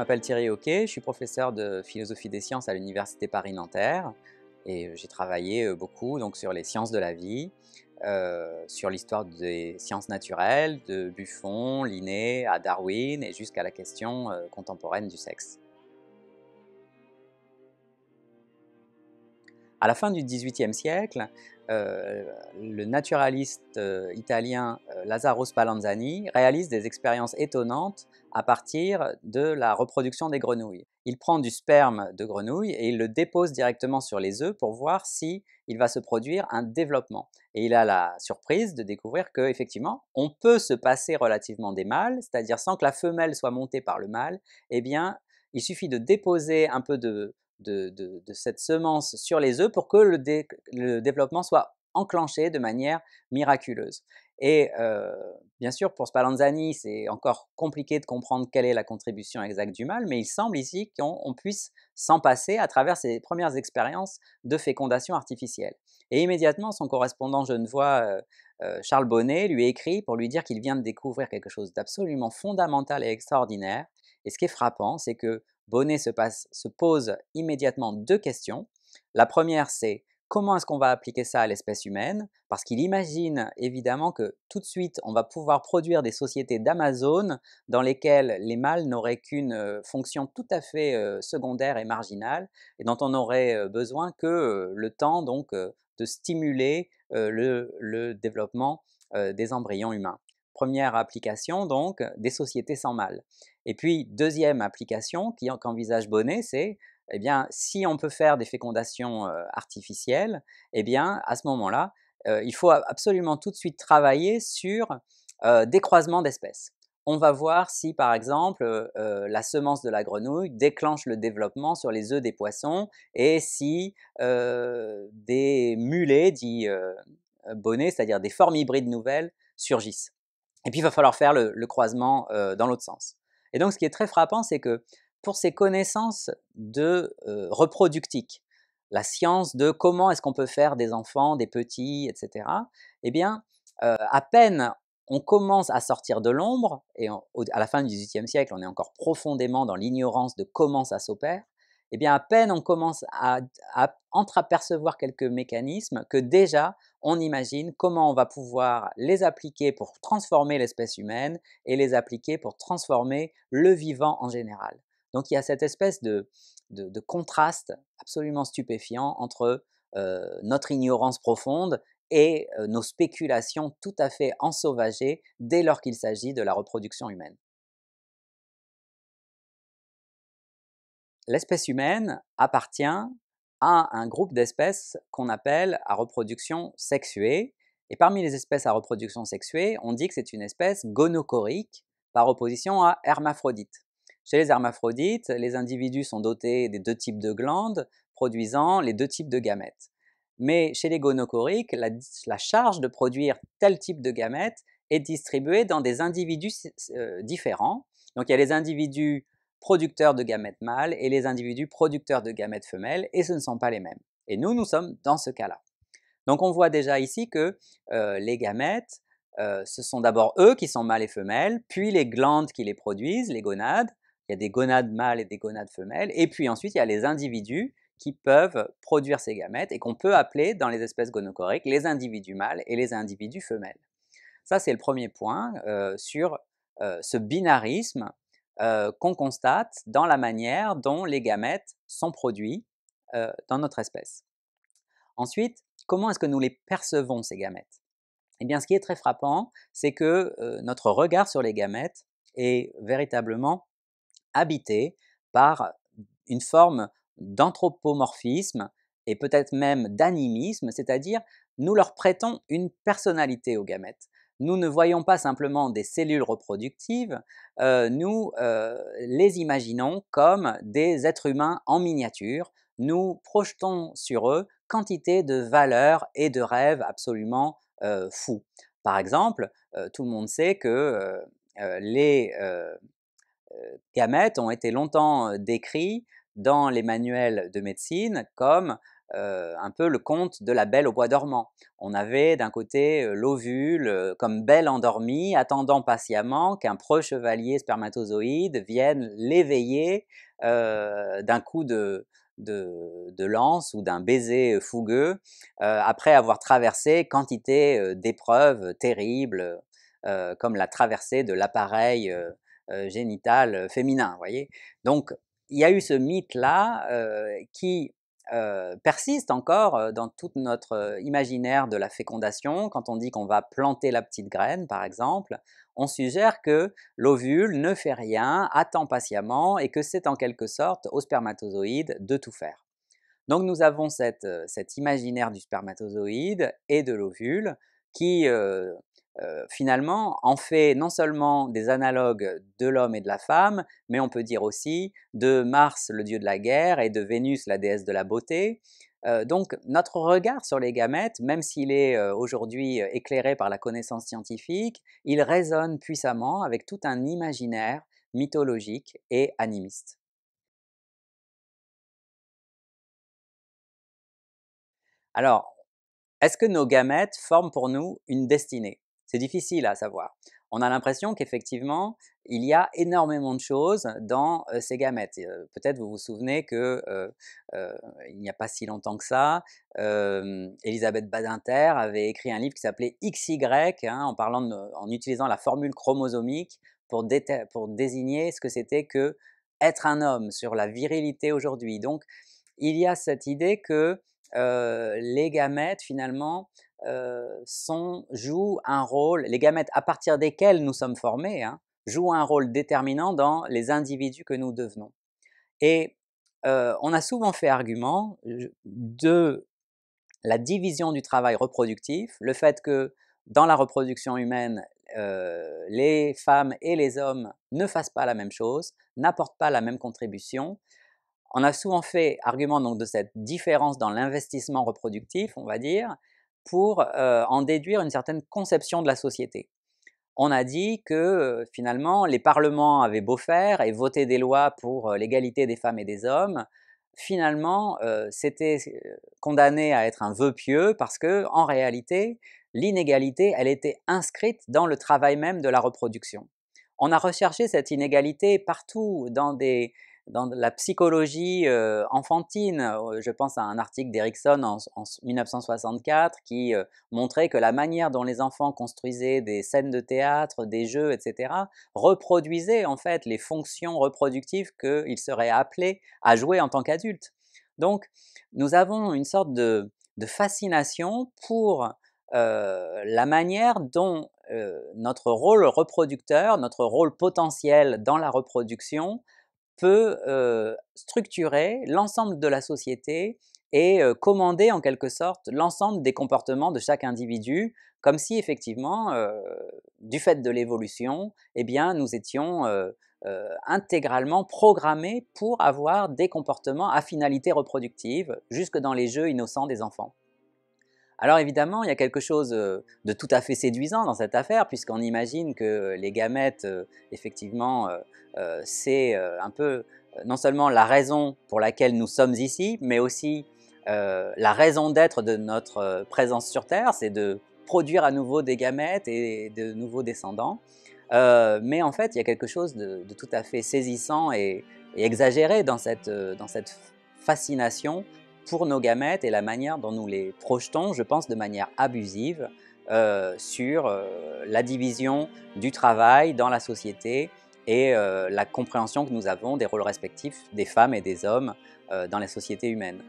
m'appelle Thierry Hoquet, je suis professeur de philosophie des sciences à l'Université Paris-Nanterre et euh, j'ai travaillé euh, beaucoup donc, sur les sciences de la vie, euh, sur l'histoire des sciences naturelles, de Buffon, Linné à Darwin et jusqu'à la question contemporaine du sexe. À la fin du XVIIIe siècle, le naturaliste italien Lazzaro Spallanzani réalise des expériences étonnantes à partir de la reproduction des grenouilles. Il prend du sperme de grenouille et il le dépose directement sur les œufs pour voir si il va se produire un développement. Et il a la surprise de découvrir que effectivement, on peut se passer relativement des mâles, c'est-à-dire sans que la femelle soit montée par le mâle, eh bien, il suffit de déposer un peu de, cette semence sur les œufs pour que le développement soit enclenché de manière miraculeuse. Et bien sûr, pour Spallanzani, c'est encore compliqué de comprendre quelle est la contribution exacte du mal, mais il semble ici qu'on puisse s'en passer à travers ses premières expériences de fécondation artificielle. Et immédiatement, son correspondant genevois Charles Bonnet lui écrit pour lui dire qu'il vient de découvrir quelque chose d'absolument fondamental et extraordinaire. Et ce qui est frappant, c'est que Bonnet se pose immédiatement deux questions. La première, c'est Comment est-ce qu'on va appliquer ça à l'espèce humaine Parce qu'il imagine évidemment que tout de suite, on va pouvoir produire des sociétés d'Amazon dans lesquelles les mâles n'auraient qu'une fonction tout à fait secondaire et marginale, et dont on aurait besoin que le temps donc de stimuler le, le développement des embryons humains. Première application, donc, des sociétés sans mâles. Et puis, deuxième application qu'envisage Bonnet, c'est eh bien, si on peut faire des fécondations artificielles, eh bien, à ce moment-là, il faut absolument tout de suite travailler sur des croisements d'espèces. On va voir si, par exemple, la semence de la grenouille déclenche le développement sur les œufs des poissons et si des mulets, dits bonnets, c'est-à-dire des formes hybrides nouvelles, surgissent. Et puis, il va falloir faire le croisement dans l'autre sens. Et donc, ce qui est très frappant, c'est que pour ses connaissances de la science de comment est-ce qu'on peut faire des enfants, des petits, etc., eh bien, à peine on commence à sortir de l'ombre, et à la fin du XVIIIe siècle, on est encore profondément dans l'ignorance de comment ça s'opère, eh bien, à peine on commence à, à entreapercevoir quelques mécanismes que déjà, on imagine comment on va pouvoir les appliquer pour transformer l'espèce humaine et les appliquer pour transformer le vivant en général. Donc il y a cette espèce de, contraste absolument stupéfiant entre euh, notre ignorance profonde et euh, nos spéculations tout à fait ensauvagées dès lors qu'il s'agit de la reproduction humaine. L'espèce humaine appartient à un groupe d'espèces qu'on appelle à reproduction sexuée. Et parmi les espèces à reproduction sexuée, on dit que c'est une espèce gonochorique par opposition à hermaphrodite. Chez les hermaphrodites, les individus sont dotés des deux types de glandes, produisant les deux types de gamètes. Mais chez les gonochoriques, la, charge de produire tel type de gamètes est distribuée dans des individus euh, différents. Donc il y a les individus producteurs de gamètes mâles et les individus producteurs de gamètes femelles, et ce ne sont pas les mêmes. Et nous, nous sommes dans ce cas-là. Donc on voit déjà ici que euh, les gamètes, euh, ce sont d'abord eux qui sont mâles et femelles, puis les glandes qui les produisent, les gonades, il y a des gonades mâles et des gonades femelles. Et puis ensuite, il y a les individus qui peuvent produire ces gamètes et qu'on peut appeler dans les espèces gonochoriques les individus mâles et les individus femelles. Ça, c'est le premier point euh, sur euh, ce binarisme euh, qu'on constate dans la manière dont les gamètes sont produits dans notre espèce. Ensuite, comment est-ce que nous les percevons, ces gamètes Eh bien, ce qui est très frappant, c'est que notre regard sur les gamètes est véritablement habité par une forme d'anthropomorphisme et peut-être même d'animisme, c'est-à-dire nous leur prêtons une personnalité aux gamètes. Nous ne voyons pas simplement des cellules reproductives, euh, nous euh, les imaginons comme des êtres humains en miniature, nous projetons sur eux quantité de valeurs et de rêves absolument euh, fous. Par exemple, tout le monde sait que les gamètes ont été longtemps décrits dans les manuels de médecine comme un peu le conte de la belle au bois dormant. On avait d'un côté l'ovule comme belle endormie, attendant patiemment qu'un proche chevalier spermatozoïde vienne l'éveiller d'un coup de, lance ou d'un baiser fougueux, après avoir traversé quantité d'épreuves terribles, comme la traversée de l'appareil euh, génital euh, féminin, voyez. Donc, il y a eu ce mythe-là euh, qui persiste encore dans tout notre imaginaire de la fécondation. Quand on dit qu'on va planter la petite graine, par exemple, on suggère que l'ovule ne fait rien, attend patiemment et que c'est en quelque sorte au spermatozoïde de tout faire. Donc nous avons cette, cet imaginaire du spermatozoïde et de l'ovule qui euh, finalement, en fait non seulement des analogues de l'homme et de la femme, mais on peut dire aussi de Mars, le dieu de la guerre, et de Vénus, la déesse de la beauté. Euh, donc notre regard sur les gamètes, même s'il est euh, aujourd'hui éclairé par la connaissance scientifique, il résonne puissamment avec tout un imaginaire mythologique et animiste. Alors, est-ce que nos gamètes forment pour nous une destinée c'est difficile à savoir. On a l'impression qu'effectivement, il y a énormément de choses dans euh, ces gamètes. Euh, peut-être vous vous souvenez que euh, il n'y a pas si longtemps que ça, Elisabeth Badinter avait écrit un livre qui s'appelait XY hein, en, parlant en utilisant la formule chromosomique pour, pour désigner ce que c'était que être un homme sur la virilité aujourd'hui. Donc, il y a cette idée que euh, les gamètes finalement euh, jouent un rôle, les gamètes à partir desquelles nous sommes formés, hein, jouent un rôle déterminant dans les individus que nous devenons. Et euh, on a souvent fait argument de la division du travail reproductif, le fait que dans la reproduction humaine, les femmes et les hommes ne fassent pas la même chose, n'apportent pas la même contribution, on a souvent fait argument donc de cette différence dans l'investissement reproductif, on va dire, pour euh, en déduire une certaine conception de la société. On a dit que euh, finalement les parlements avaient beau faire et voter des lois pour euh, l'égalité des femmes et des hommes, finalement c'était condamné à être un vœu pieux parce que en réalité l'inégalité elle était inscrite dans le travail même de la reproduction. On a recherché cette inégalité partout dans des dans la psychologie euh, enfantine. Euh, je pense à un article d'Erickson en, 1964 qui euh, montrait que la manière dont les enfants construisaient des scènes de théâtre, des jeux, etc., reproduisait en fait les fonctions reproductives qu'ils seraient appelés à jouer en tant qu'adultes. Donc, nous avons une sorte de, fascination pour la manière dont notre rôle reproducteur, notre rôle potentiel dans la reproduction, peut structurer l'ensemble de la société et commander en quelque sorte l'ensemble des comportements de chaque individu, comme si effectivement, du fait de l'évolution, eh bien, nous étions intégralement programmés pour avoir des comportements à finalité reproductive, jusque dans les jeux innocents des enfants. Alors évidemment, il y a quelque chose euh, de tout à fait séduisant dans cette affaire, puisqu'on imagine que euh, les gamètes, euh, effectivement, c'est un peu non seulement la raison pour laquelle nous sommes ici, mais aussi la raison d'être de notre présence sur Terre, c'est de produire à nouveau des gamètes et de nouveaux descendants. mais en fait, il y a quelque chose de, tout à fait saisissant et, exagéré dans cette fascination pour nos gamètes et la manière dont nous les projetons, je pense, de manière abusive euh, sur euh, la division du travail dans la société et euh, la compréhension que nous avons des rôles respectifs des femmes et des hommes dans les sociétés humaines.